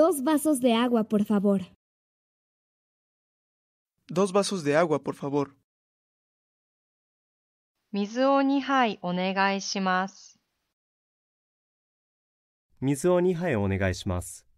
Dos vasos de agua, por favor. Dos vasos de agua, por favor. 水を2杯お願いします。水を2杯お願いします。